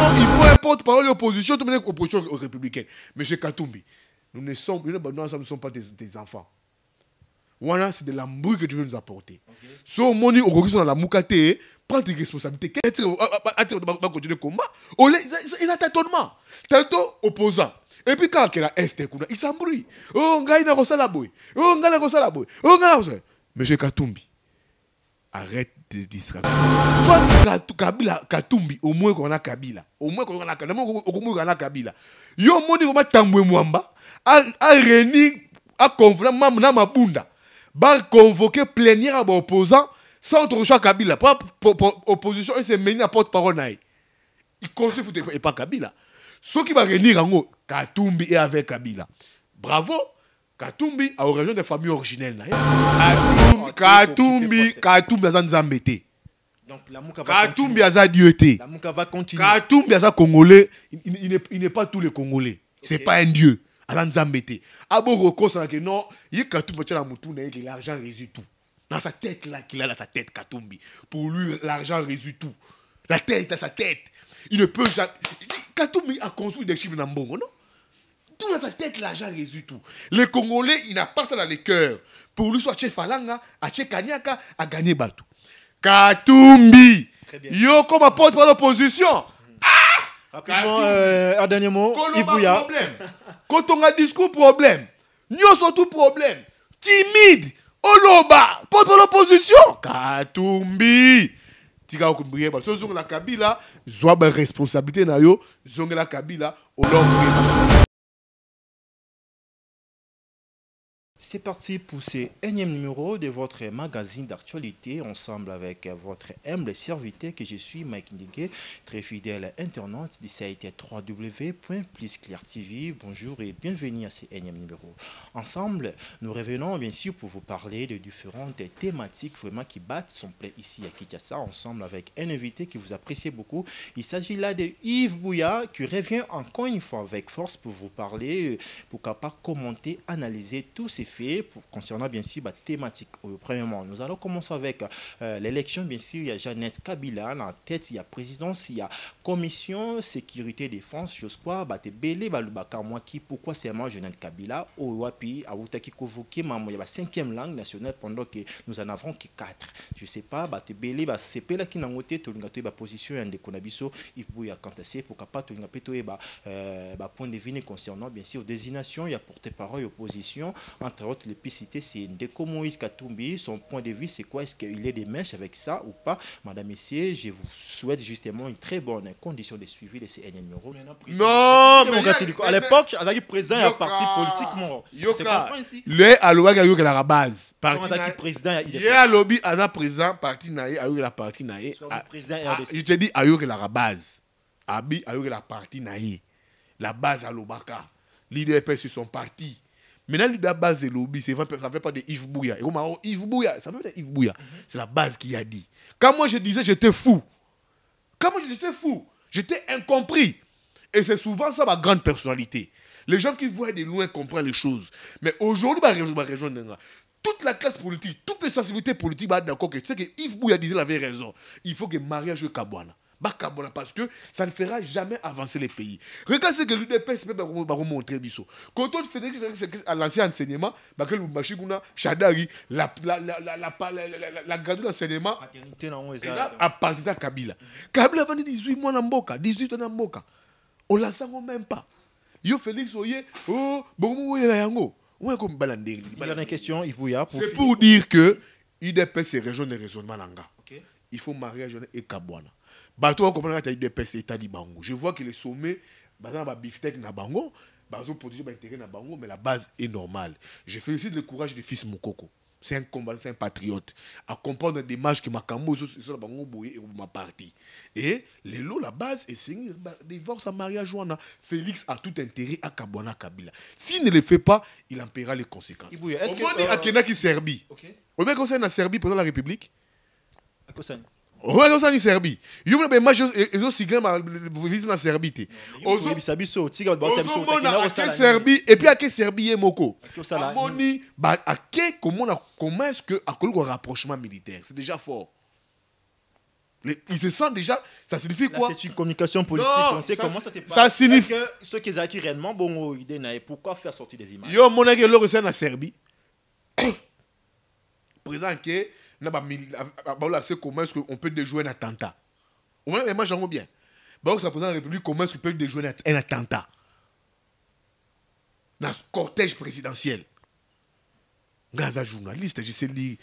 non, il faut un porte-parole de l'opposition, tout le monde opposition républicaine. Monsieur Katumbi, nous ne sommes, nous ne sommes pas des, enfants. Voilà, c'est de l'embrouille que tu veux nous apporter. Si on monte dans la moukate, prends tes responsabilités. Qu'est-ce que ah, ah, ah, continuer le combat oh, Ils ont tâtonnement. Tantôt opposant. Et puis quand il a est, il s'embrouille. Oh, on a un boy. Oh, on a un boy. Oh, on a Monsieur Katumbi, arrête de distraction toi kabila katumbi moins qu'on a kabila moins qu'on a kabila okomoyi qu'on a kabila yo a vraimen tambwe mwamba areni na mabunda convoquer plénière opposant sans sans choix kabila propre opposition et ses à porte parole Il conseille iconstruit et pas kabila qui en haut katumbi et avec kabila bravo katumbi a origine famille originelle originelles. katumbi katumbi Donc l'amour te katumbi aza dieu continuer. katumbi sa congolais il n'est pas tous les congolais c'est pas un dieu beau recours, te aborokosanake non ye katumbi atyala motu na ye l'argent résume tout dans sa tête là qu'il a dans sa tête katumbi pour lui l'argent résume tout la tête dans sa tête il ne peut jamais katumbi a construit des chiffres le mbongo non tout dans sa tête, l'argent résout tout. Les Congolais, il n'a pas ça dans le cœur. Pour lui, soit chez Falanga, à chez Kanyaka, à gagner Batou. Katumbi Yo, comme apporte par l'opposition. Ah Rapidement, euh, un dernier mot. un problème. Quand on a discours, problème. Nous sommes tout problème. Timide. Oloba. Porte par l'opposition. Katumbi. tika okumbriye ba so la kabila ba responsabilité na yo la kabila C'est parti pour ce énième numéro de votre magazine d'actualité, ensemble avec votre humble serviteur que je suis, Mike Ndike, très fidèle internaute de site www.plusclairtv. Bonjour et bienvenue à ce énième numéro. Ensemble, nous revenons bien sûr pour vous parler de différentes thématiques vraiment qui battent son plaid ici à Kinshasa, ensemble avec un invité que vous appréciez beaucoup. Il s'agit là de Yves Bouya qui revient encore une fois avec force pour vous parler, euh, pourquoi pas commenter, analyser tous ces films pour, concernant bien sûr la bah, thématique. premièrement, nous allons commencer avec euh, l'élection. Bien sûr, il y a Jeannette Kabila en tête, il y a présidence, il y a commission sécurité défense. Je crois, bah, te belé, bah, le moi qui pourquoi moi, Jeannette Kabila oh, au Wapi, à Outaki Kovoke, il y a bah, cinquième langue nationale pendant que nous en avons que quatre. Je sais pas, bah, te belé, bah, c'est pas là qui n'a voté, tu as bah, position et hein, Konabiso, il y a quand pour tu bah euh, bah point de vue concernant bien sûr désignation, il y a porte-parole opposition entre l'épicité le plus cité, c'est Ndeko Moïse Katumbi. Son point de vue, c'est quoi Est-ce qu'il est des mèches avec ça ou pas Madame, Messieurs, je vous souhaite justement une très bonne condition de suivi de ces NN Muro. Non, mais à l'époque, Azaki président un parti politiquement. Yoka, le a que la base. Parti Azaki président, il est lobby Aza président parti a eu la partie naïe ah, ah, Je te dis ayoka la base. Abi eu la parti naïe La base à l'obaka. L'IDP c'est son parti. Maintenant, la base de lobby, ça ne fait pas de Yves Bouya. Et Yves Bouya, ça veut dire Yves Bouya. Mhm. C'est la base qui a dit. Quand moi je disais j'étais fou, quand moi j'étais fou, j'étais incompris. Et c'est souvent ça ma grande personnalité. Les gens qui voient de loin comprennent les choses. Mais aujourd'hui, ma région, toute la classe politique, toutes les sensibilités politiques, bah, d'accord, tu sais que Yves Bouya disait la avait raison. Il faut que mariage Kabouana bakabona parce que ça ne fera jamais avancer les pays. Regardez ce que se peut montrer biso. Quand on fait à l'ancien enseignement, bakal Lubumbashi Shadari la la la la la la gradu d'enseignement à partir de Kabila. Kabila avant 18 mois na Boka, 18 ans na mboka. On la sent même pas. Yo Félix Oye, oh, bon, la yango. Ouais, comme balandé. Il y a une question, il vous y a pour. C'est pour dire que l'UDPS se région de raisonnement langa. Il faut marier jeune et Kabouana bah bato bakomona des pays etali bango je vois que le sommet baza na babiftec na bango bazoprotéger intérêt na bango mais la base est normale je félicite le courage de fils mokoko c'est un combattant, c'est un patriote, à comprendre des matchs que Makambo sur ma partie. Et les lots, la base, est signe bah, divorce à Maria juana Félix a tout intérêt à Kabwana Kabila. S'il ne le fait pas, il en paiera les conséquences. Est-ce que. On est à qui Serbie. Au mec, on la Serbie, pendant la République. À Relosa a Serbie. Yumu be match ezo sigan ma visite en Serbie te. Ozo bisa biso ils ont tem so te na osala. Serbie et puis à quel Serbie moko. qui? à quel, bah, comment comment est-ce que a un rapprochement militaire, c'est déjà fort. ils se sentent déjà, ça signifie quoi C'est une communication politique, non, on sait ça, comment ça s'est passé. Ça signifie que ceux qui ont réellement bon oh, idée na pourquoi faire sortir des images. Yo mon gars, le recel la Serbie. Présent que comment est-ce qu'on peut déjouer un attentat Moi, j'en veux bien république comment est-ce qu'on peut déjouer un attentat dans ce cortège présidentiel Gaza journaliste, je sais dire...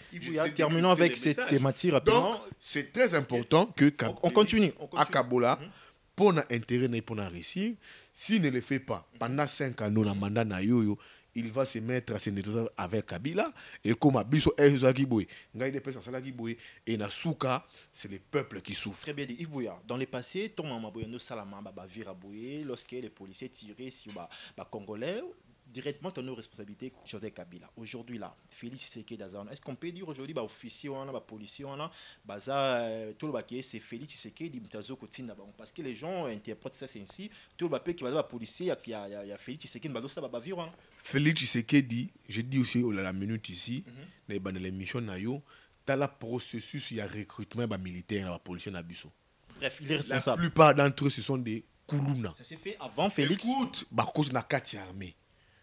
Terminons avec cette thématique rapidement. Donc, c'est très important que on, continue, à Kabola, mhm. pour intérêt, pour réussir, s'il ne le fait pas mhm. pendant 5 ans, nous, un mandat na yoyo, il va se mettre à se nettoyer avec Kabila et comme Abiso Ezagiboué, Ngaïdepes Salagiboué et Nasuka, c'est le peuple qui souffre. Très bien dit Yves dans le passé, ton maman Bouyano Salama Bavira lorsque les policiers tiraient sur les bah, bah, Congolais, directement ton responsabilité José Kabila aujourd'hui là Félix Tshisekedi est-ce qu'on peut dire aujourd'hui ba officier bah, policier bah, euh, tout le monde, c'est Félix Tshisekedi mtazo bah, parce que les gens interprètent ça c'est ainsi tout le baké qui baza ba policier y a y a Félix il y ça ba vivre hein. Félix dit, j'ai dit aussi au oh la minute ici mhm. dans l'émission, l'émission y yo un processus il y a recrutement ba militaire la policier na biso bref il est la plupart d'entre eux ce sont des Koulouna. Ça s'est fait avant Félix. Écoute, bah, cause n'a quatre armée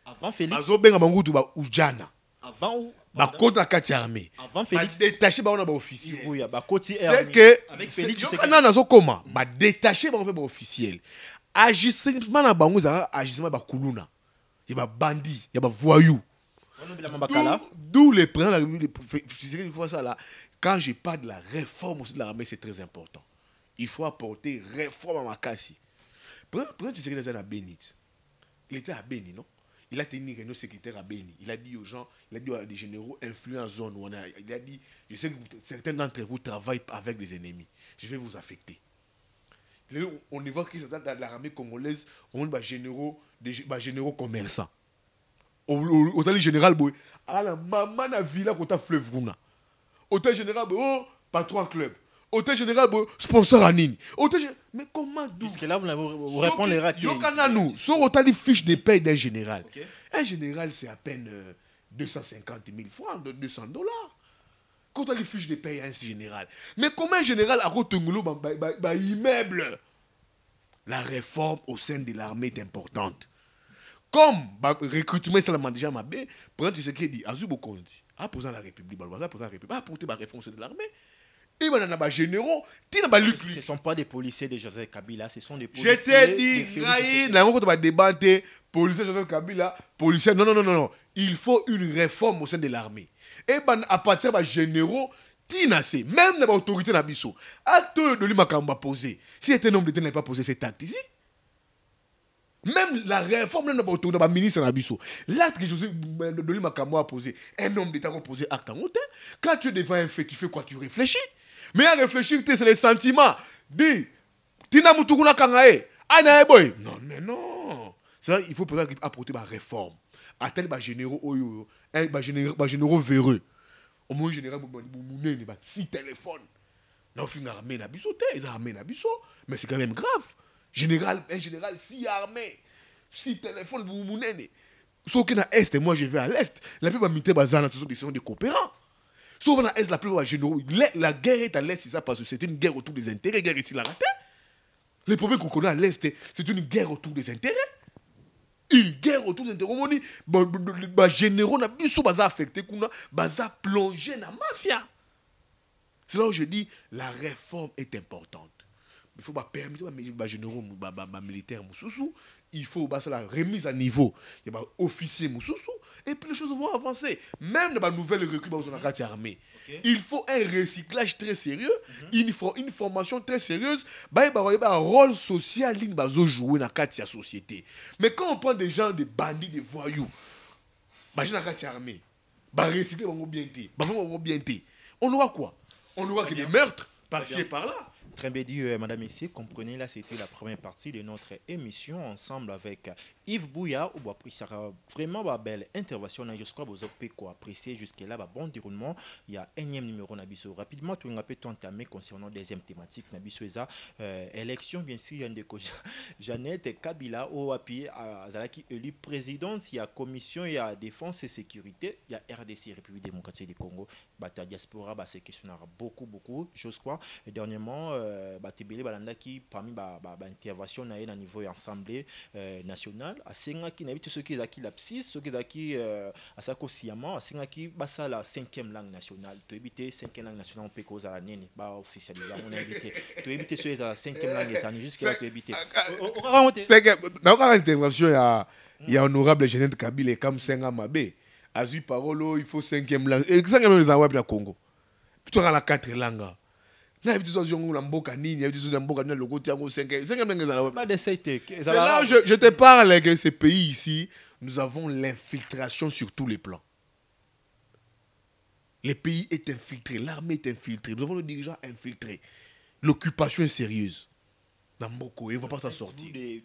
avant Félix azobenga bangutu ba ujana avant ba na kati ya armé avant Félix détaché ba na ba ivuya armée c'est que avec Félix c'est que nana ba badétaché bango mpe baofficiel agissement na bango ezalaka agissement ya il y a ya voyou d'où les le président une fois ça là, quand je parle de la réforme aussi de l'armée c'est très important il faut apporter réforme à Makassi président de la bénite il était à Béni non il a tenu réunion secrétaire à Béni. Il a dit aux gens, il a dit à des généraux influents zone où on a, il a dit, je sais que certains d'entre vous travaillent avec des ennemis. Je vais vous affecter. On qu'ils qui dans l'armée congolaise, on est des bah, généraux, des bah, généraux commerçants. Autant général, ah à la maman, la villa, fleuve, Au général, oh, patron club hôtel général sponsor à Nini. Mais comment d'où Parce là, vous, vous répondez les ratés. nous sur hôtel fiche de paye d'un général. Un général, c'est à peine 250 euh, 000 francs, 200 dollars. Quand on les fiches de paye d'un un général. Mais comment un général a retenu bah, bah, bah, immeuble La réforme au sein de l'armée est importante. Comme le recrutement, ça la déjà mabé, prendre ce qu'il dit, Azou Bokondi, à la République, ah, la République, apporter la réforme de l'armée et ben généraux ce sont pas des policiers de Joseph Kabila ce sont des policiers je t'ai dit na policiers Joseph Kabila policiers non non non non il faut une réforme au sein de l'armée et eh ben, à partir ba généraux même de l'autorité autorité la biso acte de lui Kamba poser si un homme de n'est pas posé cet acte ici même la réforme même autour de ministre Nabiso l'acte que José euh, lui Makamo a posé un homme d'État a posé acte en hauteur quand tu es devant un fait tu fais quoi tu réfléchis mais à réfléchir c'est les sentiments dis tina mutukuna kanga ana boy non mais non ça il faut peut-être apporter ma réforme à tel ba généraux oyo oh, un ba eh, généraux ba généraux véreux au moins général munene si téléphone non fin armée na biso te ils armée na biso mais c'est quand même grave général un général si armé si téléphone munene sauf que na est moi je vais à l'est la plupart mité bazana ce sont des coopérants Souvent, dans l'Est, la La guerre est à l'Est, c'est ça, parce que c'est une guerre autour des intérêts, guerre ici, la Les problèmes qu'on connaît à l'Est, c'est une guerre autour des intérêts. Une guerre autour des intérêts. On dit, les bah, bah, bah, généraux n'ont pas affecté, plongé dans la mafia. C'est là où je dis, la réforme est importante. Il faut pas permettre aux généraux, militaire, militaires, il faut bah, la remise à niveau. Il y a un officier et puis les choses vont avancer. Même dans la nouvelle recrue dans la armée, il faut un recyclage très sérieux, il mhm. faut une formation très sérieuse. Bah, y a un rôle social qui va jouer dans la société. Mais quand on prend des gens, des bandits, des voyous, bah, dans la carte armée, bah, recycler, bah, bien bah, bien On aura quoi On aura que des meurtres, par-ci par-là. Très bien dit, euh, Madame Ici. Comprenez, là, c'était la première partie de notre émission ensemble avec Yves Bouya, ou sera vraiment une belle intervention. Hein. Je crois que vous avez apprécié jusqu'à là un bah, bon déroulement. Il y a un énième numéro Nabiso. Rapidement, tout as peut peut entamé concernant la deuxième thématique. Nabiso, euh, élection, bien sûr, il y a une Jeannette Kabila, qui est Zalaki, élu présidente, il y a commission, il y a défense et sécurité, il y a RDC, République démocratique du Congo, Bata diaspora, bah, c'est beaucoup, beaucoup, je crois dernièrement, qui, euh, bah, parmi bah, intervention, il y a un niveau assemblée euh, nationale national à ceux qui soki acquis à soki à azalaki kosiama qui basala la cinquième langue nationale tu la cinquième langue nationale on peut nini officiellement on cinquième tu toyebi ceux qui ezala la cinquième langue là juske la toyebi te oh, oh, il intervention ya ya honorable de kabila ekamsenga mabe azwi parole il faut cinquième langue exactement les langue du congo plutôt kaka la quatre langue hein je, te parle que ces pays ici nous avons l'infiltration sur tous les plans le pays est infiltré l'armée est infiltrée nous avons nos dirigeants infiltrés l'occupation est sérieuse Dans pas s'en sortir il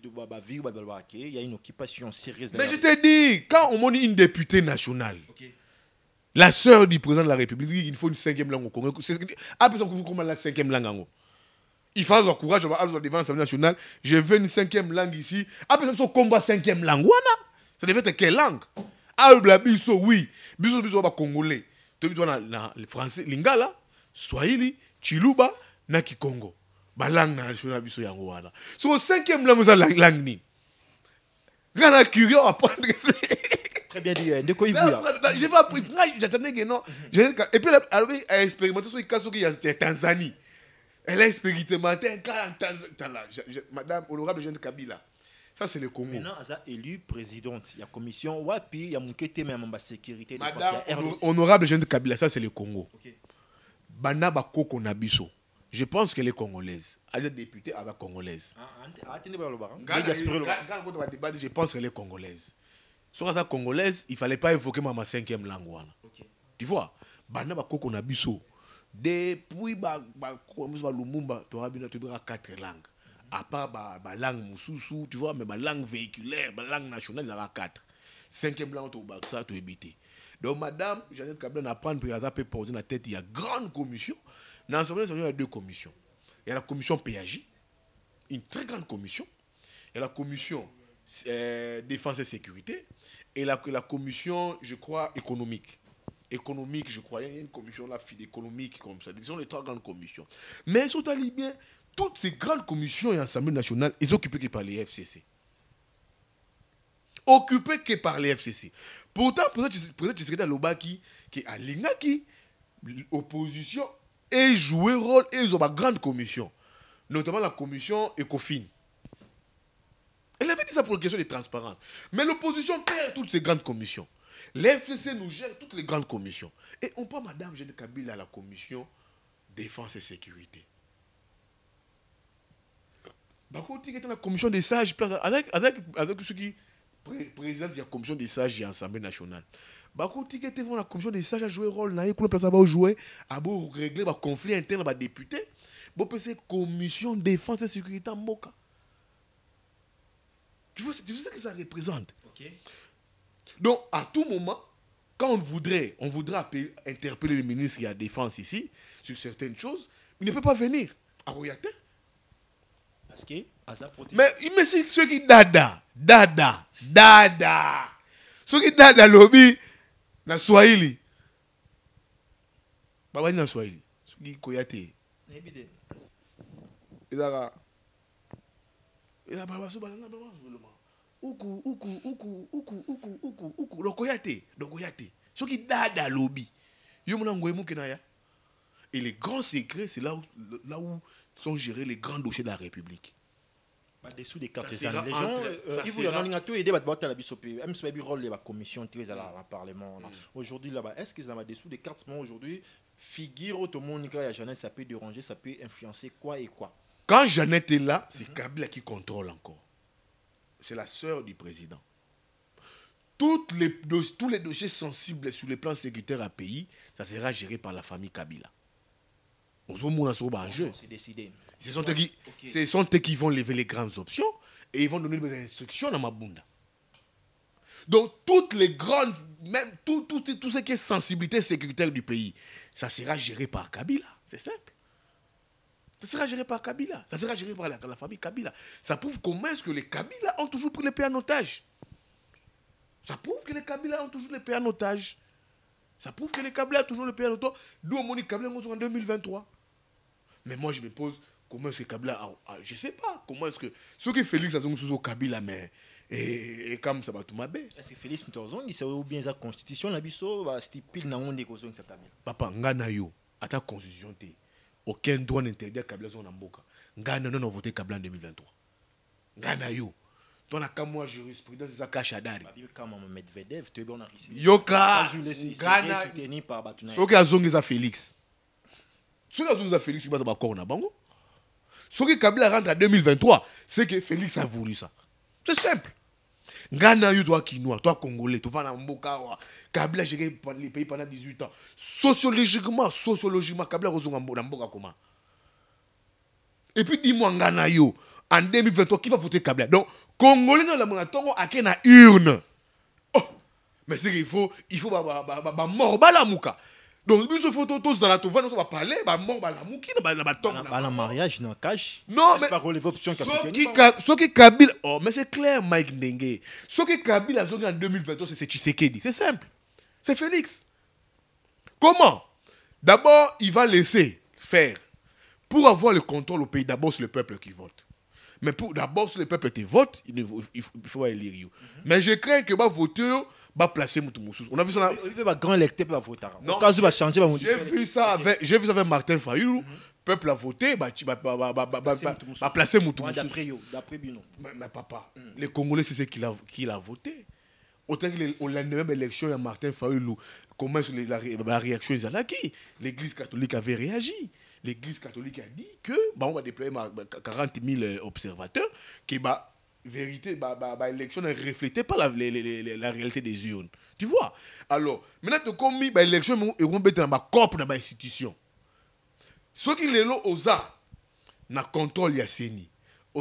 y a une occupation sérieuse mais je te dis quand on monte une députée nationale la sœur du président de la République, il faut une cinquième langue au Congo. Après, ah, comment la cinquième langue en haut Il faut avoir courage, avoir devant l'Assemblée nationale. Je veux une cinquième langue ici. Après, ah, ça combat cinquième langue. Ça devait être quelle langue Alba ah, biso, oui. Biso, biso, congolais. Tu le français, lingala, swahili, chiluba, na kikongo. Ba langue nationale biso yango wana. So cinquième langue, ça langue ni. Gana curieux apprendre. Très bien dit, je vais J'ai j'attendais que non. Et puis, elle a expérimenté sur le cas où il y a Tanzanie. Elle a expérimenté un cas en Tanzanie. Madame Honorable Jeanne Kabila. Ça, c'est le Congo. Maintenant, elle a élu présidente. Il y a commission Wapi, il y a Moukete, même en sécurité. Madame Honorable jeune Kabila, ça, c'est le Congo. Bana Je pense qu'elle est congolaise. Elle est députée, elle la congolaise. Je pense qu'elle est congolaise sur la congolaise il fallait pas évoquer ma cinquième langue tu vois banda bakoko na biso depuis l'umumba to habina tu bira quatre langues à part la langue mususu tu vois mais langue véhiculaire langue nationale a quatre cinquième langue ça tu te donc madame janette kablan apprendre mpe peut poser dans la tête il y a grande commission na il y a deux commissions Il y a la commission paj une très grande commission Il y a la commission euh, défense et sécurité, et la, la commission, je crois, économique. Économique, je crois. Il y a une commission, là, économique, comme ça. Ce les trois grandes commissions. Mais sur bien, toutes ces grandes commissions et l'Assemblée nationale, ils sont occupées que par les FCC. Occupées que par les FCC. Pourtant, président être secrétaire Lobaki qui a qui l'opposition et joué rôle, et ils ont une grande commission. Notamment la commission ECOFIN. Elle avait dit ça pour une question de transparence. Mais l'opposition perd toutes ces grandes commissions. L'FCC nous gère toutes les grandes commissions. Et on prend Madame Jeanne Kabila à la commission défense et sécurité. Bakoti était dans la commission des sages, avec, avec, avec ceux qui président de la commission des sages et l'Assemblée nationale. Bakoti était devant la commission des sages à jouer rôle, a une place à jouer, à régler le conflit interne les députés. Bon, une commission défense et sécurité en Moka. Tu vois, c'est tout ce que ça représente. Donc, à tout moment, quand on voudrait, on voudra interpeller le ministre de la Défense ici sur certaines choses, il ne peut pas venir à ah Royatin. Parce que, à sa protéger. Mais, mais c'est ceux qui dada, dada, dada. Ceux qui dada lobby, na Swahili. Baba na Swahili. Ce qui koyate. Ezaka ezalaka basoba na bazoloba uku uku uku uku uku uku uku lokoya te lokoya te dada lobby, yo mona ngoye mokena ya et les grands secrets c'est là où, là où sont gérés les grands dossiers de la république bah, dessous des cartes ça les gens euh, ivu ya nalinga to aide bato baotala biso mpe même so bayebi rôle bah, commission, bacommission te à na mm. parlement mm. aujourd'hui là-bas est ce qu'ils ont na dessous des cartes mo aujourd'hui figure oyo tomoni kaka ya jeunesse ça peut déranger ça peut influencer quoi et quoi quand Jeannette est là, c'est mhm. Kabila qui contrôle encore. C'est la sœur du président. les, tous les dossiers sensibles sur le plan sécuritaire à pays, ça sera géré par la famille Kabila. C'est décidé. Ce sont, eux qui, ce sont eux qui vont lever les grandes options et ils vont donner des instructions à Mabunda. Donc, toutes les grandes, même tout, tout, tout ce qui est sensibilité sécuritaire du pays, ça sera géré par Kabila. C'est simple. Ça sera géré par Kabila. Ça sera géré par la, famille Kabila. Ça prouve comment est-ce que les Kabila ont toujours pris les pays en otage. Ça prouve que les Kabila ont toujours les pays en otage. Ça prouve que les Kabila ont toujours les pays en otage. D'où mon Kabila en 2023. Mais moi, je me pose comment est-ce que Kabila a, Je Je sais pas. Comment est-ce que. Ce que Félix a sous Kabila, mais. Et, comme ça va tout mabé. est eh, que Félix il c'est ou bien sa constitution, la biso, stipule na onde de sa Kabila Papa, ngana À ta constitution t'es aucun droit n'interdit Kabila zone en Gana non voté Kabila en 2023. Gana yo yo. Ton moi jurisprudence za kashadari. Kama Medvedev te Yoka Ghana soutenu par Batuna. a azongi za Félix. Soki azongi za Félix se ba corona. bango. Soki Kabila rentre en 2023, c'est que Félix a voulu ça. C'est simple nga yo toi toi congolais tu vas na mboka Kabla j'ai les pays pendant 18 ans sociologiquement sociologiquement Kabla kozonga mboka comment et puis dis-moi en 2023 qui va voter donc congolais na la na urne oh! mais c'est qu'il faut il faut ba ba ba, ba, donc nous biso nous tozala tovana nyonso bapale la balamuki na le bah, mariage na cache non soki kabila oh, mais c'est clair mike qui soki kabila azongi en 2022, c'est tshisekedi c'est simple c'est félix comment d'abord il va laisser faire pour avoir le contrôle au pays d'abord c'est le peuple qui vote mais pour d'abord si le peuple qui vote il, faut, il faut élire mm-hmm. mais je crains que bah voter va placer Moutoumoussus. On a vu ça. Il va grand électeur pour voter. Non. Quand il va changer, J'ai vu ça avec, j'ai vu ça avec Martin Fayoulou. Mhm. Peuple a voté, bah, tu vas bah, bah, bah, placer Moutoumoussus. D'après d'après Bino. Mais, papa, les Congolais, c'est ce qu'il a, qui l'a voté. Autant que la même élection, il y a Martin Fayoulou. Comment la, réaction est à L'église catholique avait réagi l'église catholique a dit que bah, on va déployer 40 000 euh, observateurs qui bah, vérité, bah, bah, bah l'élection ne reflétait pas la, la, réalité des urnes. Tu vois Alors, maintenant, comme bah, l'élection ils vont mettre dans ma corps, dans ma institution. Ce qui est là, osa, na contrôle la y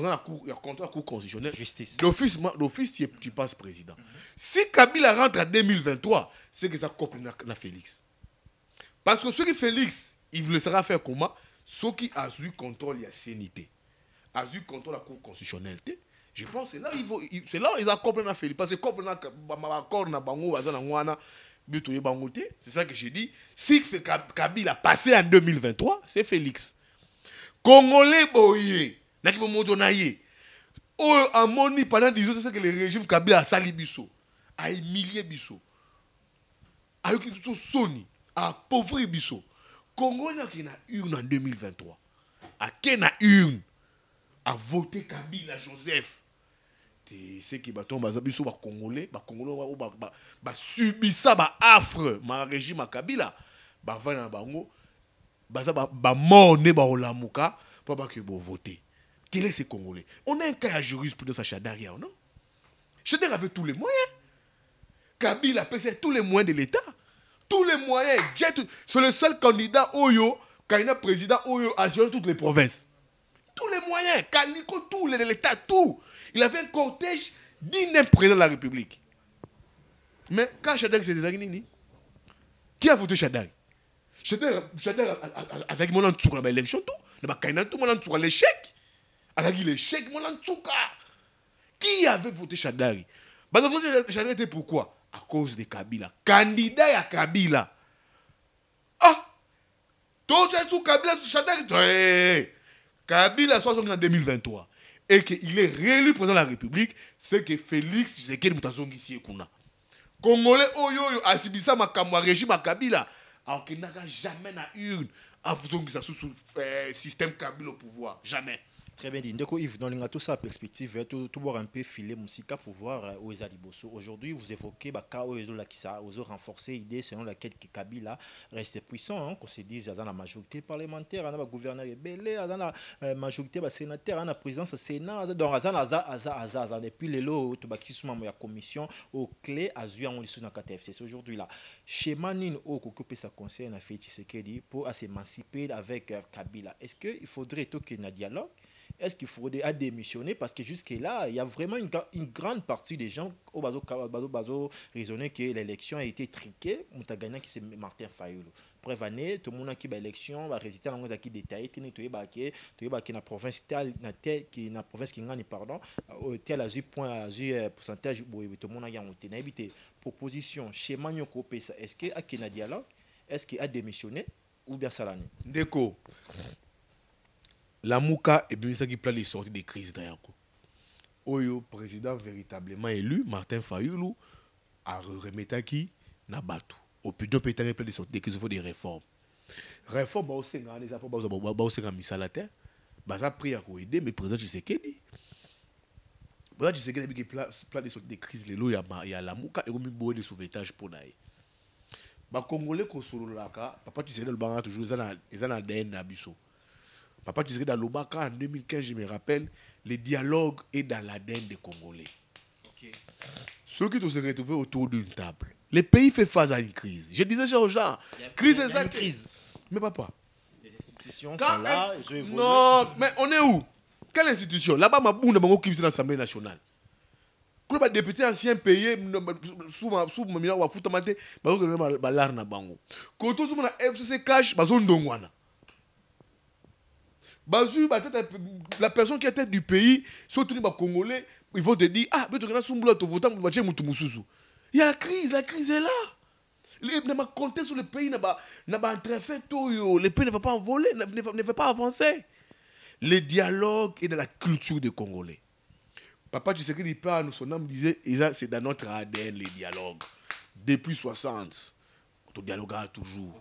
a un contrôle cour constitutionnelle. Justice. L'office, l'office tu, tu, président. Si Kabila rentre en 2023, c'est que ça couple na, na, Félix. Parce que ce qui Félix, il le sera faire comment ceux qui a eu contrôle Yassénité, a eu contrôle la cour constitutionnelle je pense que là c'est là ils ont compris Félix parce que c'est on na bango ngwana c'est ça que j'ai dit si Kabila passé en 2023 c'est Félix congolais boye na dit pendant 10 ans c'est que le régime Kabila a sali a humilié Bissot, a eu a congolais qui na urne en 2023 à qui na une a voté Kabila Joseph te seki bato congolais, baza ba, ba subi ça ba affre ma régime akabila bavandi na bango baza bamort nde baolamuka mpo pour voter. quel est ce congolais on a un cas ya jurisprudence ya chadaria non chader avait tous les moyens kabila apesai tous les moyens de l'état tous les moyens jet c'est le seul candidat oyo kaina président oyo assuré toutes les provinces tous les moyens kaliko de l'état tout il avait un cortège d'un président de la République. Mais quand c'est s'est désigné, qui a voté Shadrach Shadrach a dit mon entour dans l'élection, tout. Il a tout mon entour l'échec. Il a dit l'échec, mon Qui avait voté bah, Shadrach Shadrach était pourquoi À cause de Kabila. Candidat à Kabila. Ah Tout ça, Kabila, sous Shadrach. Kabila, soit en 2023 et qu'il est réélu président de la République, c'est que Félix Tshisekedi est Kuna. Congolais oyoyo oh, asibisa makambo ya régime ya Kabila n'a jamais na à avuzongisa sous euh, système Kabila au pouvoir. Jamais. Très bien dit. donc Yves, dans tout ça perspective, tout hein, tout un peu filé Moussika pour voir euh, aux Alibosso. Aujourd'hui, vous évoquez bah ka e ozo la ça ozo renforcer idée selon laquelle Kabila reste puissant, hein, qu'on se dise dans la majorité parlementaire, dans la gouverneur belé, dans la euh, majorité bah, sénataire, dans la présidence Sénat, dans il y a depuis les lots tout bah qui la commission au clé à on les sous KTFC aujourd'hui là. Schéma au occuper sa conseil en fait dit, pour s'émanciper avec euh, Kabila. Est-ce que il faudrait tout qu'il y ait un dialogue est-ce qu'il faudrait démissionner parce que jusque-là, il y a vraiment une, grande partie des gens au bazo, bazo, bazo que l'élection a été triquée. gagné qui c'est Martin Fayoulou. Preuve année, tout le monde a qui l'élection, va résister à l'anglais qui détaillé, qui n'est pas qui la province telle, qui n'a province qui gagne pardon, euh, tel azu point azu euh, pourcentage, tout le monde a qui a été proposition, ça est-ce qu'il y a un dialogue, est-ce qu'il a démissionné ou bien ça l'année? Déco. La Lamouka et Bimisaki les sorti des crises Oyo, président véritablement élu, Martin Fayoulou, a remetaki Nabatu. Au plus d'un il des crises, il faut des réformes. Réformes, Les réformes sont Les réformes sont Les réformes sont mais président Tshisekedi. Président Tshisekedi, il les sorties des crises, il y a Lamouka et il y a des sauvetage pour Les Ba Congolais ko papa Tshisekedi, sont y a toujours sont Papa qui dans l'Obaka en 2015, je me rappelle, le dialogue est dans l'ADN des Congolais. Ceux qui se retrouvent autour d'une table. Le pays fait face à une crise. Je disais aux gens, crise est ça. Crise. Mais papa. Les institutions Quand sont là, Non, mais on est où Quelle institution Là-bas, ma boune, mon qui est dans l'Assemblée nationale. Quand député députés anciens payés, sous ma sous ma ou à foutre, ma larna bango. Quand tout le monde a FCC cash, de zone d'ongwana. Bah, la personne qui est tête du pays, surtout les bah, Congolais, ils vont te dire Ah, mais tu as un votant pour bah, Il y a la crise, la crise est là. les Le compter sur le pays, le pays ne va pas envoler, ne va pas avancer. Le dialogue est dans la culture des Congolais. Papa tu sais Tshisekedi parle, son âme disait C'est dans notre ADN, le dialogue. Depuis 60, on dialogue toujours.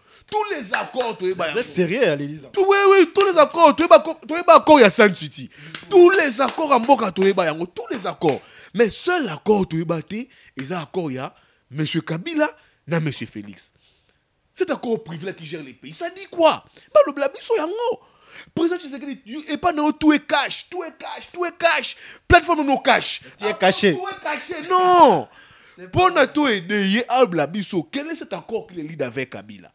tous les accords toyeba yango sérieux ya hein, l'élise oui oui tous les accords toyeba toyeba accord a saint suiti tous les accords ya mboka toyeba yango tous les accords mais seul accord toyeba te eza accord y a monsieur kabila na monsieur félix cet accord privilège qui gère les pays ça dit quoi balobela biso yango président Tshisekedi epa na yo tout est cash tout est cash tout est cash plateforme nous cash tout est caché tout est caché non mpo na toyede ye abla biso quel est cet accord que les leaders avec kabila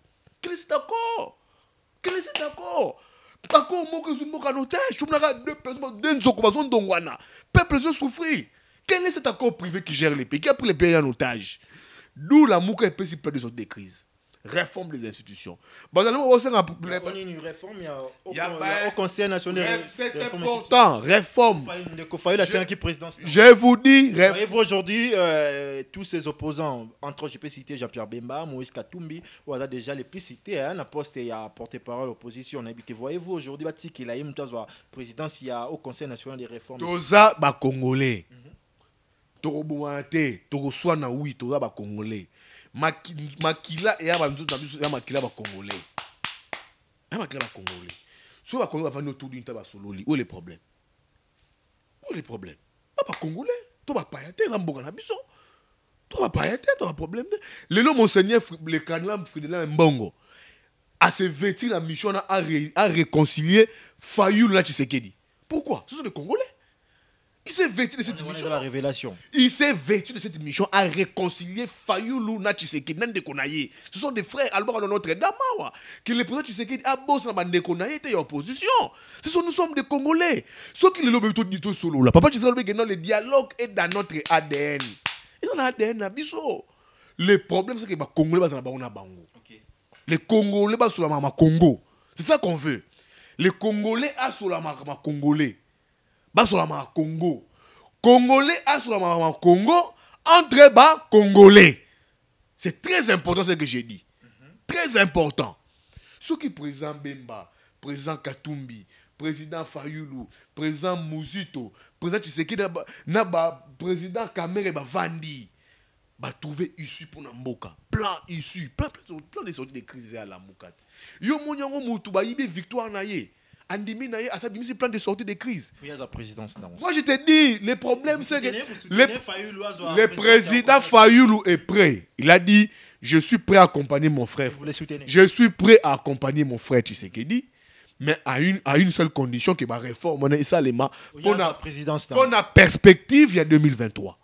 Christ d'accord. Christ d'accord. Kako moko je suis chumnara deux personnes deux okupations d'Ongwana. Peuple se souffrir. Quel est cet accord privé qui gère les pays, qui a pris les pays en otage D'où la mouka est possible de sortir des crises réforme des institutions. des Réformes. c'est important réforme je vous dis réforme aujourd'hui euh, tous ces opposants entre je peux citer Jean-Pierre Bemba Moïse Katumbi ou a déjà les plus cités hein. La poste poste à porté parole opposition voyez-vous aujourd'hui Il y a une présidence au conseil national des réformes toza bakongolais to te Tout ça toza congolais makila eya banzoto na biso eya makila bacongolais eya makila la soki bacongolais bavandi autour d'une ta basololi oyo le problème oyo le problème ba bacongolais to bapaya te eza mboka na biso to bapaya te to baproblème te lelo monseigneur le cardinal fridelin mbongo vêtir na mission wana aréconcilier fayulu na tshisekedi pourquoi ce sont des congolais il s'est vêtu de cette mission. Il s'est vêtu de cette mission à réconcilier Fayoulou na Tshiseké Ce sont des frères alors de Notre-Dame que le président Tshiseké a bossé na Ndekonaye était en opposition. nous sommes des Congolais. Ce qui le lobe tout dit tout là. Papa le dialogue est dans notre ADN. Ils ont ADN abiso. Le problème c'est que les Congolais sont dans bango bango. Les Congolais sont la mama Congo. C'est ça qu'on veut. Les Congolais sont sur la Congolais la congo congolais la ma congo entre bas congolais c'est très important ce que j'ai dit très important qui président bemba président katumbi président fayulu président muzito président tshisekedi président kamere va trouver issue pour mboka plan issue plan, des plan de sortie de crise à la moukat. yo mon yango ba bayibi victoire na ye andimi sa a plan de sortie de crise moi je te dis le problème c'est que hein, le, président Fayoulou est prêt il a dit je suis prêt à accompagner mon frère je suis prêt à accompagner mon frère tu sais dit. mais à une, à une seule condition que ma réforme on ça les pour la présidence perspective il y a 2023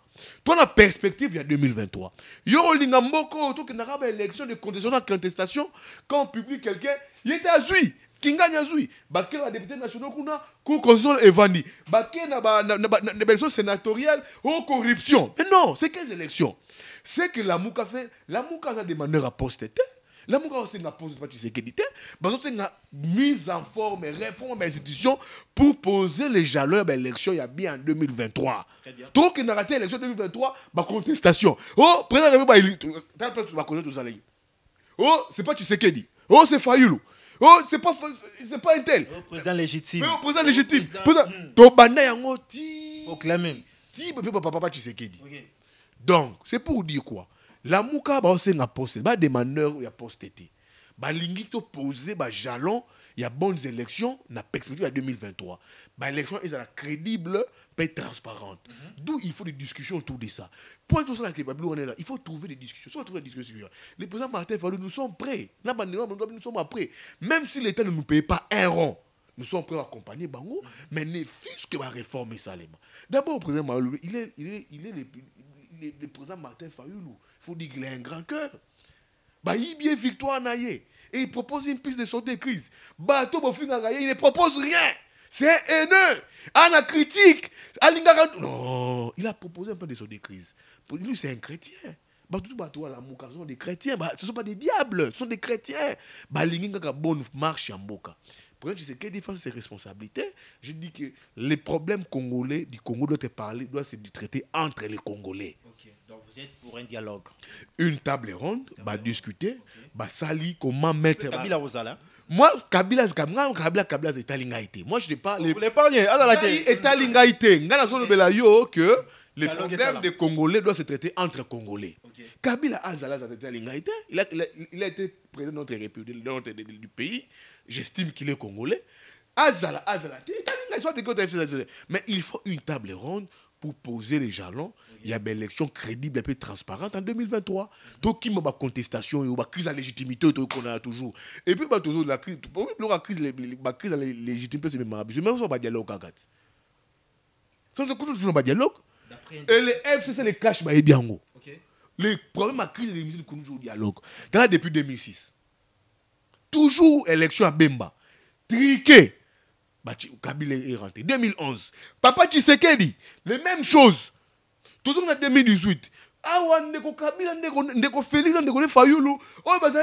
toi la perspective il y a 2023 yo y a élection de contestation quand on publie quelqu'un il était azui kingani azwi bake na badepute nationaux kuna cour constitutionnelle evani bake na baélection sénatoriale o oh, corruption mais non c'est quelles élections c'est que la mouka fait a La lamuka aza mouka, aposte te lamuka azosenga poste pa tshisekedi te bazosenga mise en forme réforme institutions pour poser les jalons l'élection y a bien en 2023 Donc, tokendaka l'élection élection 2023 bacontestation o président tout tozalaki Oh, c'est pas dit. Oh, c'est fayulu Oh, c'est pas, c'est pas un tel. Oh, président légitime. Mais oh, au président légitime. Président. Tobana hmm. yango ti. Proclamé. Ti, papa, papa, tu sais qui dit. Donc, c'est pour dire quoi? La mouka, bah, c'est un poste. Bah, des manœuvres, ya poste été. Bah, l'ingi, to posé, bah, jalon, il y a bonnes élections, na perspective à 2023. Bah, l'élection, est à crédibles. crédible paix transparente. D'où il faut des discussions autour de ça. Point ça, on est là. Il faut trouver des discussions. Soit trouver des discussions. Le président Martin Fallou, nous sommes prêts. Nous sommes prêts. Même si l'État ne nous paye pas un rond, nous sommes prêts à accompagner Bango, mais ne fût-ce que réformer ça. D'abord, le président Martin il est, il est, il est, le, président Martin Fayoulou. Il faut dire qu'il a un grand cœur. Bah, il vient victoire en Et il propose une piste de sortie de crise. Bah, tout, il ne propose rien. C'est haineux. À la critique. Non, il a proposé un peu des de crise. Pour Lui, c'est un chrétien. Bah, tout bah, ce des chrétiens. ce ne sont pas des diables, ce sont des chrétiens. Bah, une bonne marche en boca. Pour tu sais quelle à ses responsabilités. Je dis que les problèmes congolais du Congo doivent être parlés, doivent être traités entre les Congolais. Donc vous êtes pour un dialogue. Une table ronde, bah, discuter, okay. bah, comment mettre. Moi, Kabila, Kabila, Kabila, c'est Talingaïté. Moi, je n'ai pas. Les... Vous rien. à la tête. Talingaïté. Yo, que le problème des Congolais doit se traiter entre Congolais. Kabila Azala Talingaïté, il a, il, a, été président de notre République, de notre, du pays. J'estime qu'il est Congolais. Azala, Azala, Mais il faut une table ronde pour poser les jalons, il y a une élection crédible et transparente en 2023. Donc, qui m'a contestation, et y a crise de légitimité qu'on a toujours. Et puis, toujours la crise, la crise, la crise à légitimité, c'est même abusé. Même si on va dialogue, à Sans écouter toujours le dialogue. Et les FCC, les clash, bah, eh bien gros. Les problèmes à crise de légitimité, toujours dialogue. Quand depuis 2006, toujours élection à Bemba, triqué. Bah, kabila est rentré. 2011. Papa Tshisekedi, les mêmes choses. Tout le monde en 2018. awa ndeko kabila ndeko, ndeko félix ndeko oh, bah,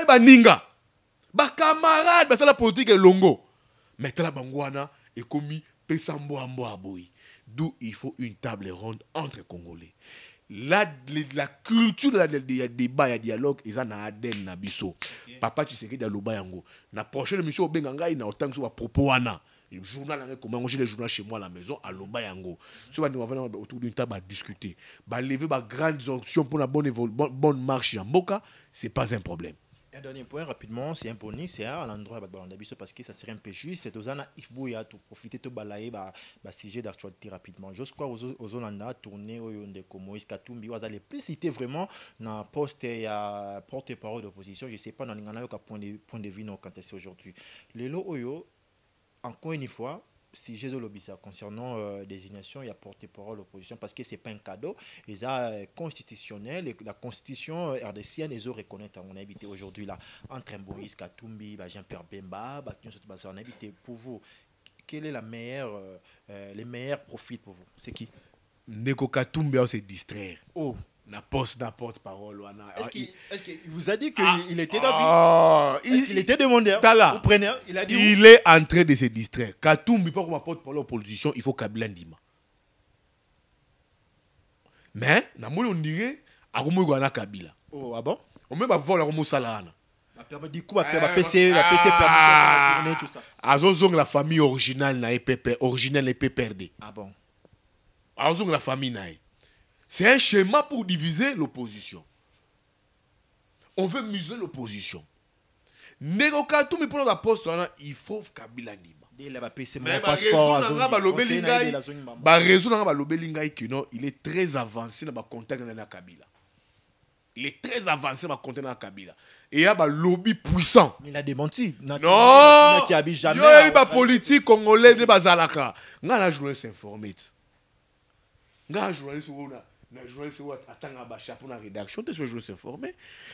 bah, Ninga. fayulu camarade, bah baninga la politique est elongo Mais tala bango wana ekomi pesa Ambo Aboui. d'où il faut une table ronde entre congolais la, la culture ya débat ya dialogue eza na aden na biso papa tshisekedi aloba yango na prochaine émission obenga ngai na otangisa bapropos le journal, moi j'ai le journal chez moi à la maison, à l'Obayango. Ce on va autour d'une table à discuter, bah, lever bah, grandes options pour la bonne, bonne marche, Jamboka, ce n'est pas un problème. Un dernier point rapidement, c'est un c'est à l'endroit où parce que ça serait un peu juste. C'est aux Ifbu ya tout profiter, de balayer, bah, bah, sujet d'actualité rapidement. Je crois aux aux tourner au oh, comme Moïse Katumbi, vous allez citer vraiment dans poste et porte-parole d'opposition. Je ne sais pas, dans l'ingana, point de, point de vue, non, quand c'est aujourd'hui. Les Oyo oh, encore une fois, si Jésus ça concernant euh, désignation, il y a porté parole l'opposition parce que ce n'est pas un cadeau. Ils ont euh, constitutionnel, la constitution euh, RDCN, ils ont reconnaître. On a invité aujourd'hui là, entre Moïse Katumbi, Jean-Pierre Bemba, on a invité pour vous. Quel est la meilleure, profit les pour vous C'est qui Neko Katumbi, on se distraire. Oh, na poste porte-parole ah, est-ce qu'il est vous a dit qu'il ah, il était dans ah, il, il était demandeur preneur il a dit il est en train de se distraire pas comme porte-parole opposition il faut Kabila mais na on dirait a Kabila oh ah bon on ne peut pas la du coup PC la PC tout ça la famille originale na pas originale ah bon la famille na c'est un schéma pour diviser l'opposition. On veut museler l'opposition. tout mais il faut Kabila Nima. Bah, mais ma raison dans la bah, il est très avancé dans le contact dans Kabila. Il est très avancé dans le contact dans Kabila. Et il y a un bah, lobby puissant. Il a démenti. Non, il y a une politique congolaise de Bazalaka. a suis journaliste informé. a suis journaliste oh, journaliste à chapeau à la rédaction je je veux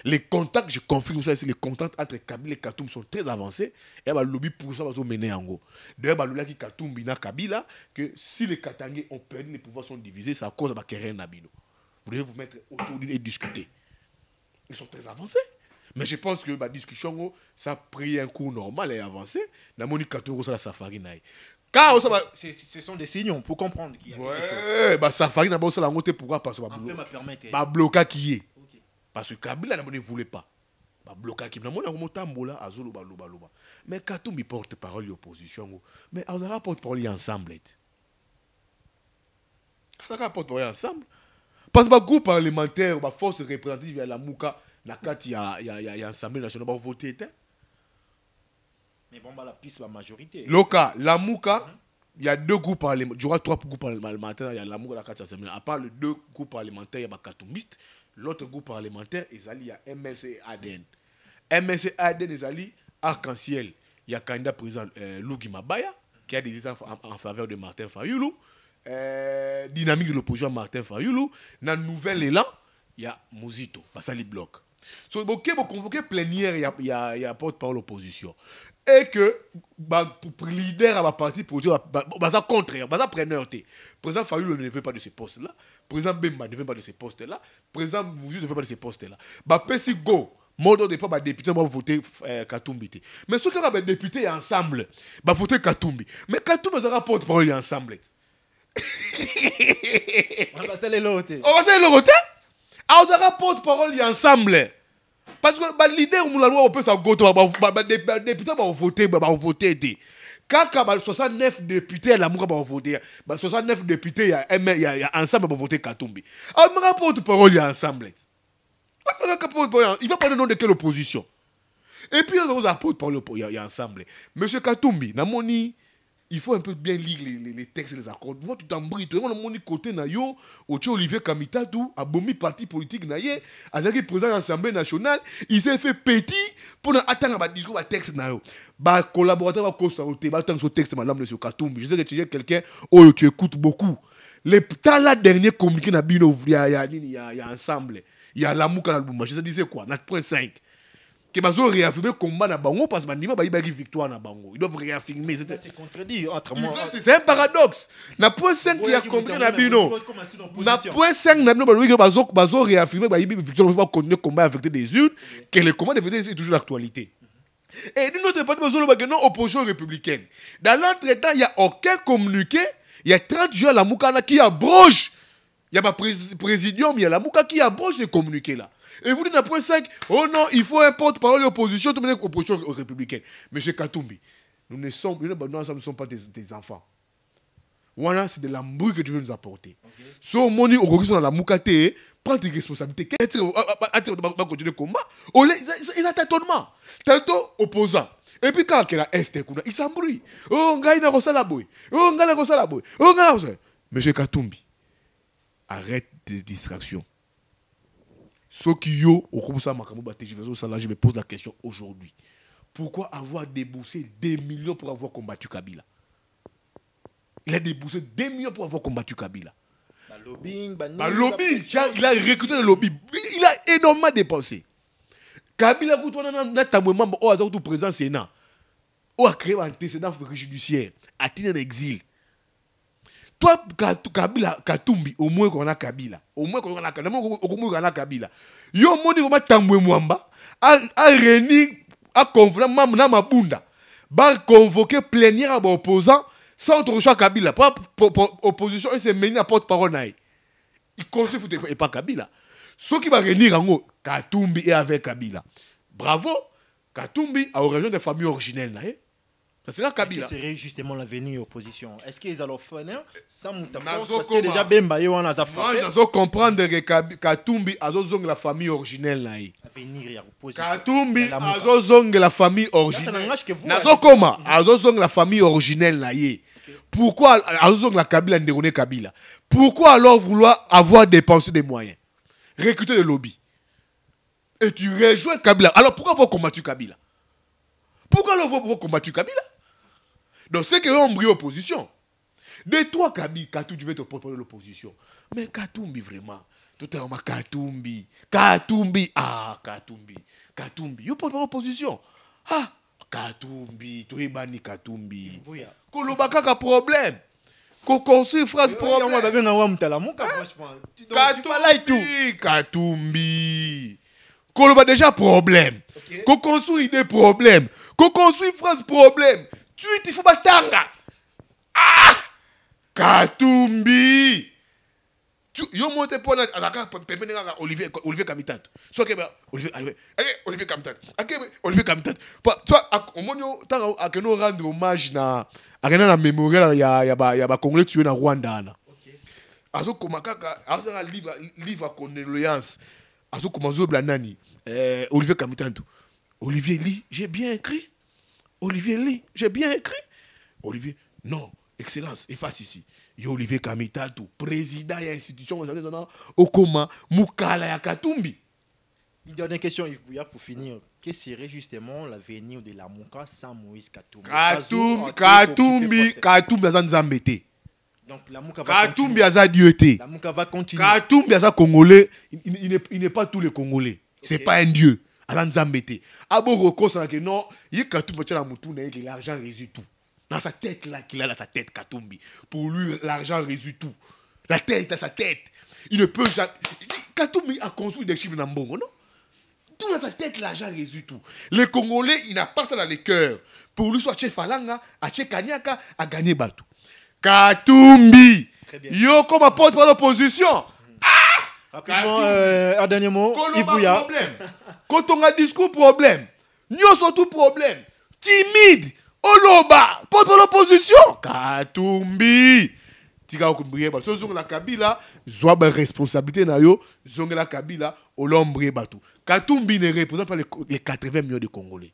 les contacts je confirme ça ici les contacts entre kabila et Katoum sont très avancés et bah, le lobby pour ça va se mener en haut. d'ailleurs bah, qui katumbi na kabila que si les katangais ont perdu les pouvoirs sont divisés c'est à cause de la na vous devez vous mettre autour d'une et discuter ils sont très avancés mais je pense que la bah, discussion oh, ça a pris un coup normal et avancé na moni oh, ça la safari oh, ce sont des signaux pour comprendre qu'il y a quelque chose bah safari na la monté pourquoi parce que bah qui est parce que Kabila ne voulait pas bah bloquer qui bah, mais porte-parole l'opposition mais azara porte-parole ensemble ça ensemble parce que bah, groupe parlementaire force représentative à la Mouka na kati ya, ya, ya, ya la piste voter te loka majorité mm -hmm. il y a deux groupes parlementaires, il y aura trois groupes parlementaires, il y a l'amour la carte assemblée. À part les deux groupes parlementaires, il y a Bakatoumiste, l'autre groupe parlementaire, il y a MLC et ADN. MLC ADN, il Arc-en-Ciel, il y a candidat président euh, Mabaya, qui a des idées en, faveur de Martin Fayoulou, euh, dynamique de l'opposition Martin Fayoulou, dans le nouvel élan, il y a Mouzito, Basali Bloc vous pour convoquer plénière il y a porte-parole opposition et que bah, pour leader à ma partie politique le bah, bah, contraire le preneur Le président Fayoul ne veut pas de ce poste là président Bemba ne veut pas de ce poste là président Mouzou ne veut pas de ce poste là ba Pessi go modo de pas ba député va voter euh, Katumbi mais ceux qui ba député ensemble ba voter Katumbi mais Katumbi ça porte-parole ensemble on va se côté. on va se l'éloter azaka ah, porte-parole ensemble parce que bah, le leader peut opesa goto badéputé bah, bah, députés, on vont voter. Quand 69 députés l'amour voter, voter, 69 députés y a ensemble voter katumbi amaka ah, Katoumbi. Ah, parole il y a ensemble il va prendre nom de quelle opposition et puis on le porte parole de ensemble monsieur katumbi namoni il faut un peu bien lire les, les, les textes et les accords. Moi, tu t'embris, tu vois, mon côté, nayo au Ocho Olivier Kamitatu, a le parti politique, na à a zaki président de l'Assemblée nationale, il s'est fait petit pour attendre le discours, le texte, na yo. collaborateur, va constater, va attendre ce texte, madame, monsieur Katumbi. Je sais que tu es quelqu'un, oh, tu écoutes beaucoup. Le la dernière communiqué, na il y a, y il y a ensemble. Il y a l'amour, je sais, disais quoi, na que bazo réaffirmer combat na bango parce bandima bayibaki victoire na bango ils doivent réaffirmer c'est contredire entre moi c'est un paradoxe na point 5 a compris na bino na point 5 na bino que bazo bazo réaffirmer bayibi victoire pas continuer combat avec des urnes que le combat des urnes est toujours l'actualité. et d'une autre partie bazo que non opposition républicaine dans l'entretemps il y a aucun communiqué il y a 30 jours la mouka qui abroge il y a ma présidium il y a la mouka qui abroge les communiqué là et vous dites dans point 5, oh non, il faut un porte-parole de l'opposition, tout le monde est opposition républicaine. Monsieur Katumbi, nous ne sommes, nous ne sommes pas des, enfants. Voilà, c'est de l'embrouille que tu veux nous apporter. Si on au au dans la moukate, prends tes responsabilités. Qu'est-ce que ah, ah, ah, continuer le combat Ils oh, ont tâtonnement. Tantôt opposant. Et puis quand il a est, il s'embrouille. Oh, on a rosa la boue. Oh, on a rosa la boue. Oh, on Monsieur Katumbi, arrête tes distractions. Ce qui ont, je me pose la question aujourd'hui. Pourquoi avoir déboursé des millions pour avoir combattu Kabila Il a déboursé des millions pour avoir combattu Kabila. il, a, recruté le lobby. Il a énormément dépensé. Kabila, on a membre au a tout présent Sénat. ou a créé un antécédent judiciaire. A-t-il exil toi kabila katumbi au moins qu'on a kabila au moins qu'on a kabila moins qu'on a kabila yo a vraimen a mwamba areni na mabunda convoqué plénière ya opposants sans toucher kabila pas opposition mené à porte parole il conseille ne et pas kabila Ceux qui réunir en haut, katumbi est avec kabila bravo katumbi a origine des familles originelles, eh? C'est ça kabila serait justement l'avenir opposition est-ce qu'ils allons faire hein, ça parce que déjà bemba yo wana za moi je comprendre que katumbi zong la famille originelle là eh. avenir ya opposition katumbi la famille originelle nazokoma hein. zong la famille originelle là yé eh. pourquoi zong la kabila nderone kabila pourquoi alors vouloir avoir dépensé des moyens recruter des lobbies et tu rejoins Kabila alors pourquoi vous combattu Kabila pourquoi alors vous combattre Kabila donc, c'est que ont bris opposition. De toi, Kabi, Katou, tu veux te proposer l'opposition. Mais Katumbi, vraiment. Tout est en ma Katumbi. Katumbi. Ah, Katumbi. Katumbi. Il porte pas l'opposition. Ah, Katumbi. banni Katumbi. un problème. Qu'on construit phrase problème. Katumbi. Katumbi. Koloba déjà problème. Qu'on construit des problèmes. Qu'on construit phrase problème tweet batanga ah katumbi yo moko te mpona permettre à Olivier olivier kamitato soki que olivier kamitato akebe olivier eh, kamitato omoni ntango akende rendre hommage na akenda na mémorial ya Congolais tué na rwanda Ok. wana komakaka, kaka la livre livre ya condoléance azokoma blanani. Euh olivier kamitato olivier li j'ai bien écrit Olivier Lee, j'ai bien écrit. Olivier, non, Excellence, efface ici. y a Olivier Kamital président et institution, vous allez donner Katumbi. Moukala a Une dernière question, Yves Bouya pour finir. Quel serait justement l'avenir de la Mouka sans Moïse Katumbi Katumbi, Katumbi, Katumbi, Katumbi, donc la Mouka va Katumbi Katoumbi Dieuté. La Mouka va continuer. Katumbi Congolais. Il, n'est pas tous les Congolais. C'est pas un dieu ala nzambe te abokokosana non ye katumbi motu na ye l'argent résout tout dans sa tête là qu'il a dans sa tête katumbi pour lui l'argent résout tout la tête dans sa tête il ne peut jamais katumbi a construit des chiffres na mbongo non tout dans sa tête l'argent résout tout les congolais il n'a pas ça dans le cœur pour lui soit atie falanga atie kanyaka a gagné katumbi yo comme apôtre par l'opposition Rapidement, euh, un dernier mot. Quand on a discours problème, nous sommes tous problème. Timide, oloba, pour l'opposition. Katumbi. tika okumbriye bato la kabila zwa responsabilité na yo la kabila ba bato katumbi ne représente pas les 80 millions de congolais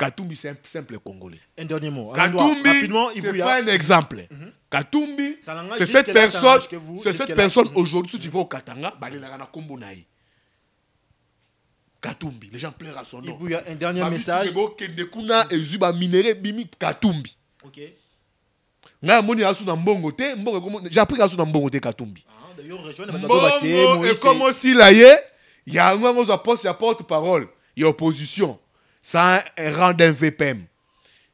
Katumbi, c'est un simple Congolais. Un dernier mot. Katumbi, c'est pas un exemple. Mm -hmm. Katumbi, mhm. c'est cette personne, c'est cette personne aujourd'hui, si tu vas au Katanga, bah, il a un naï. Katumbi, les gens pleurent à son nom. Ibuya, un dernier bah, message. Kende kuna ezuba minéré bimi Katumbi. OK. na moni asu na mbongo komo, j'ai appris asu na mbongo Katumbi. Ah, d'ailleurs rejoindre Mbongo et comme aussi là il y a un ngozwa poste porte-parole, il y a opposition ça rend un VPM.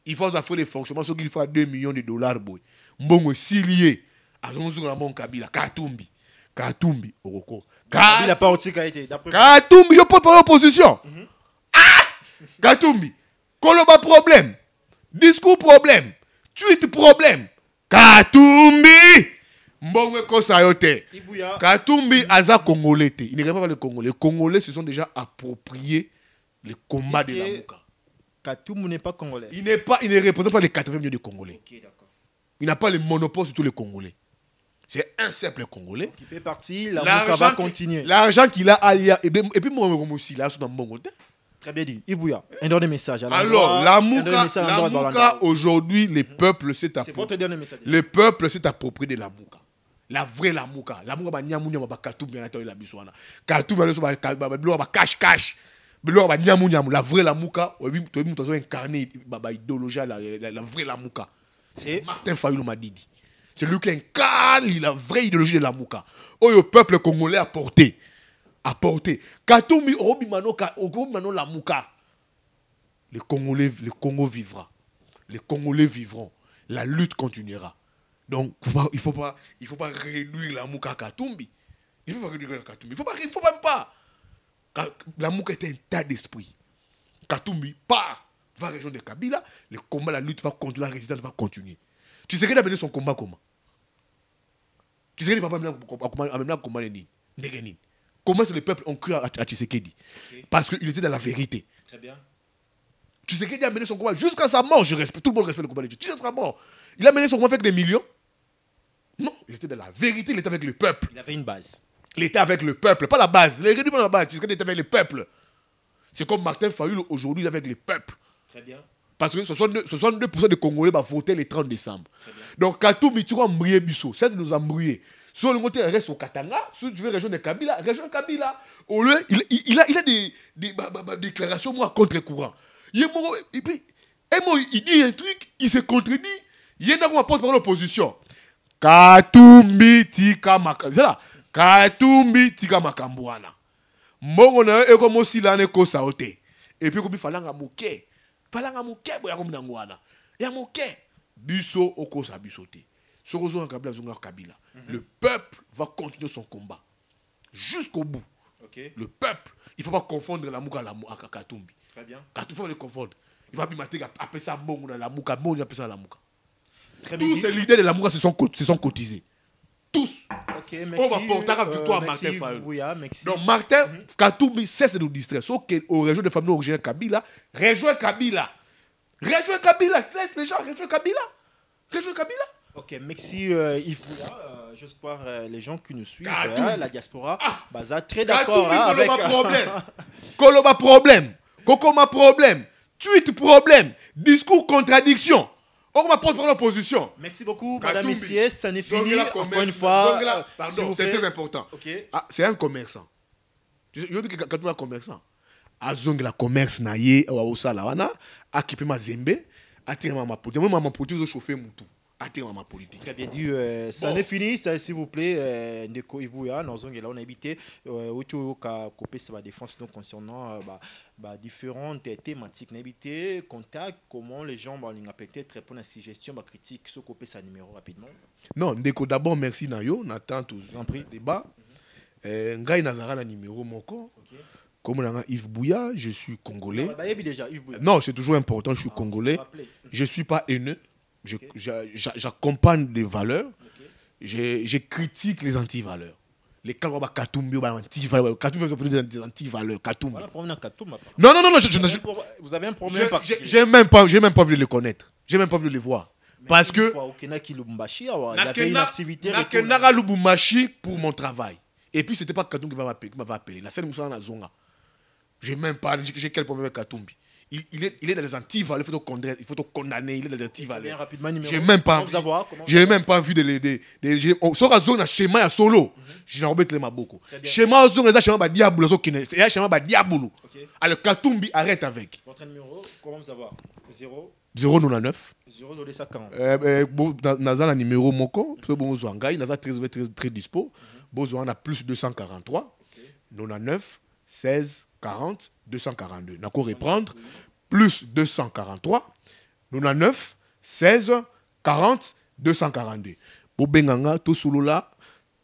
Il faut faire les fonctionnements, ce qu'il faut 2 millions de dollars. Boy. Mbongo, si lié, à son mon Kabila, Katumbi, Katumbi, Oroko. Kabila pas aussi été. Katumbi, il pas de position. Mhm. Ah! Katumbi, Koloba problème, discours problème, tweet problème. Katumbi! Mbongo Kosayote. Katumbi, Aza Congolais. Il n'y a pas le Congolais. Les Congolais se sont déjà appropriés le combat de la mouka Katoum n'est pas congolais. Il n'est pas, il ne représente pas les 80 millions de Congolais. il n'a pas le monopole sur tous les Congolais. C'est un simple Congolais. Qui fait partie, l'argent va continuer. L'argent qu'il a, et puis moi, aussi, là, sur côté. Très bien dit. Ibouya, un dernier message. Alors, la mouka aujourd'hui, les mhm. peuples s'est approprié. C'est votre dernier message. Le peuple s'est approprié de la mouka La vraie l'Amouka. La Mouka, y La un bah, bah, Katoum, il bah, il biloko banyamu nyamu la vraie lamuka la, la, la vraie lamuka c'est martin Fayoulou madidi c'est lui qui incarne la vraie idéologie de oh le peuple congolais apporté apporté katumbi obimano Lamouka. le congolais le congo vivra les congolais vivront la lutte continuera donc il faut pas il faut pas réduire Mouka à katumbi il faut pas réduire la katumbi il faut pas il faut même pas L'amour était un tas d'esprit. Katumbi, pas va de Kabila. Le combat, la lutte va continuer, la résistance va continuer. Tu sais qu'il a mené son combat comment Tu sais qu'il va pas amener un combat Comment est-ce que le peuple ont cru à, Tshisekedi Parce qu'il était dans la vérité. Très bien. Tshisekedi a mené son combat jusqu'à sa mort. Je respecte, tout le monde respecte le combat de Dieu. mort. Il a mené son combat avec des millions. Non, il était dans la vérité, il était avec le peuple. Il avait une base. L'État avec le peuple, pas la base. Les la base, il était avec le peuple. C'est comme Martin Fayoul aujourd'hui, avec le peuple. Très bien. Parce que 62, des Congolais vont voter le 30 décembre. Donc, Katoumi, tu vas embrouiller Bissot. Ça, nous embrouiller. Si on reste au Katanga, si tu veux rejoindre Kabila, rejoins Kabila. Au lieu, il, il, a, il a, des, bah, bah, bah, déclarations, moi, contre-courant. Et puis, et moi, il dit un truc, il se contredit. Il y en a qui par l'opposition. Tika, katumbi tika makambo wana mbongo na yo ekoma osila na ekosa yo te epui falanga moke falanga moke boya komi wana ya moke biso okosa biso te soki ozonga kabila azongaka kabila mhm. le peuple va continuer son combat jusqu'au bout okay. le peuple il faut pas confondre l'amour à katumbi Très bien. katumbi faut le confondre il va bima te apesa mbongo na lamuka mbongo ça l'amour. tous ces leaders de l'amour se se sont cotisés merci, on va porter la euh, victoire à Martin Donc Martin mm Katoumi cesse de nous distraire. Sauf qu'au région de famille originaire Kabila, rejoins Kabila. Rejoins Kabila. Laisse les gens rejoindre Kabila. Rejoins Kabila. Ok, merci euh, Yves euh, euh, les gens qui nous suivent, hein, la diaspora, ah, Baza, très d'accord hein, avec... Euh, problème. Koloba problème. Kokoma problème. Tweet problème. Discours contradiction. On va prendre l'opposition. Merci beaucoup, Katumbi. madame, messieurs. Ça n'est fini. Encore une fois. pardon, c'est très important. c'est un commerçant. Je dis que quand tu es un commerçant, à Zongla, commerce, naïe, à Osala, à Kipema Zembe, à Tirama Mapoudi. Moi, ma produit je mon tout atteindre ma politique. Très bien dit. Euh, ça n'est fini, s'il vous plaît. Euh, Ndeko Ibuya, nous on a habité où tu as copé sa défense concernant euh, bah, bah, différentes thématiques. N'habité, contact, comment les gens vont peut-être répondre à ces suggestions, bah, critiques, se couper sa numéro rapidement. Non, Ndeko, d'abord, merci Nayo. On attend toujours le débat. Mhm. Ngai Nazara, le numéro, mon corps. Comme on a Yves Bouya, je suis congolais. Bah, non, c'est toujours important, je suis ah, congolais. Je ne suis pas haineux j'accompagne des valeurs, okay. je, critique les anti-valeurs. Les Kalwaba Katumbi, anti-valeurs. Katumbi, vous des anti-valeurs. Katumbi. Voilà, problème avec Katumbi. Non, non, non, non. Je, vous, avez vous avez un problème J'ai même, pas, même pas voulu les connaître. J'ai même pas voulu les voir. parce que. Nakenara Lubumbashi ah, pour mon travail. Et puis, c'était pas Katumbi qui m'avait appelé. La la zone Je J'ai même pas. J'ai quel problème avec Katumbi. Il, il, est, il, est, dans les antivales, il faut te condamner, il faut te condamner, il est dans les antivales. rapidement, numéro J'ai même pas envie, avoir, j'ai même pas envie de l'aider. On sera zone à schéma à solo. J'ai n'en rebête les maboko. Schéma à zone, les schéma à diablo, c'est un schéma à diable. Alors Katumbi arrête avec. Votre numéro, comment vous avoir 0 0 9 0 050 euh, euh, naza na numéro moko parce que bon zo ngai naza très très très dispo mhm. bozo on a plus 243 99 16 40 242. Nous reprendre plus 243, 9, 16, 40, 242. Pour Benganga, tout sous là,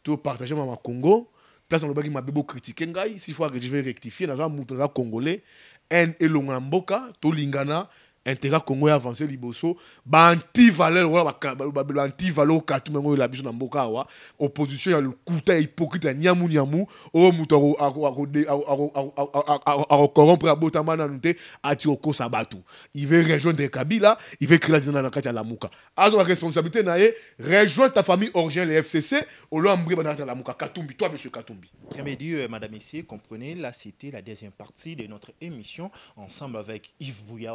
tout partager ma Congo. Place en m'a bébé critiqué s'il faut que je vais rectifier, nous avons congolais, N elongamboka, tout lingana, intérêt Congo avancé liboso anti valeur wa au anti valeur a la biso na mboka wa opposition ya hypocrite nyamu nyamu o muto corrompre abota mana nte ati sabatu il veut rejoindre Kabila il veut créer la kati la muka azo responsabilité na ye rejoindre ta famille origine les FCC au lo ambre dans la muka Katumbi toi monsieur Katumbi très bien dit madame ici comprenez là c'était la deuxième partie de notre émission ensemble avec Yves Bouya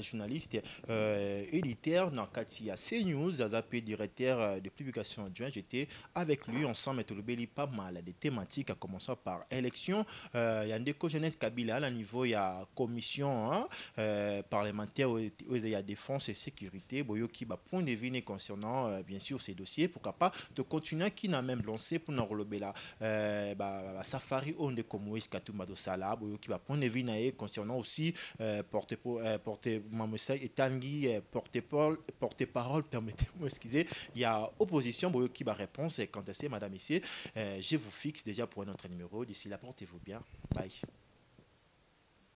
journaliste euh, éditeur dans Katia C CNews azap directeur euh, de publication juin. j'étais avec lui ensemble tolobeli pas mal des thématiques à commencer par élection euh, un déco Jeunesse Kabila à niveau a commission parlementaire hein, euh, parlementaire y a défense et sécurité boyoki va point de vue concernant euh, bien sûr ces dossiers pourquoi pas de continuer qui n'a même lancé pour nous rolobela euh, bah, bah, bah safari on de Moïse point de vue concernant aussi euh, euh porte, Mamoussa et Tanguy, euh, porte-parole, porte-parole, permettez-moi, excusez, il y a opposition, qui va réponse, et quand c'est, madame, ici, euh, je vous fixe déjà pour un autre numéro. D'ici là, portez-vous bien. Bye.